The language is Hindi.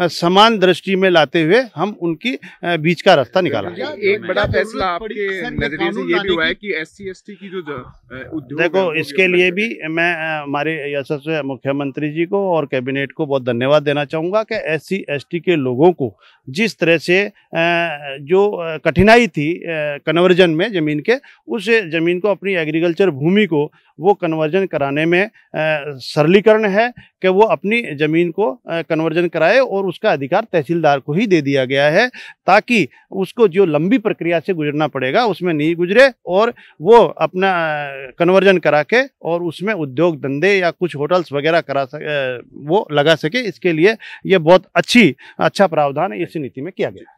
समान दृष्टि में लाते हुए हम उनकी बीच का रास्ता निकाला एक बड़ा फैसला आपके नजरिए से ये भी हुआ है कि एस सी की जो देखो इसके लिए भी मैं हमारे यशस्व मुख्यमंत्री जी को और कैबिनेट को बहुत धन्यवाद देना चाहूँगा कि एस सी के लोगों को जिस तरह से जो कठिनाई थी कन्वर्जन में ज़मीन के उस ज़मीन को अपनी एग्रीकल्चर भूमि को वो कन्वर्जन कराने में सरलीकरण है कि वो अपनी ज़मीन को कन्वर्जन कराए और उसका अधिकार तहसीलदार को ही दे दिया गया है ताकि उसको जो लंबी प्रक्रिया से गुजरना पड़ेगा उसमें नहीं गुजरे और वो अपना कन्वर्जन करा के और उसमें उद्योग धंधे या कुछ होटल्स वगैरह करा सके वो लगा सके इसके लिए ये बहुत अच्छी अच्छा प्रावधान इस नीति में किया गया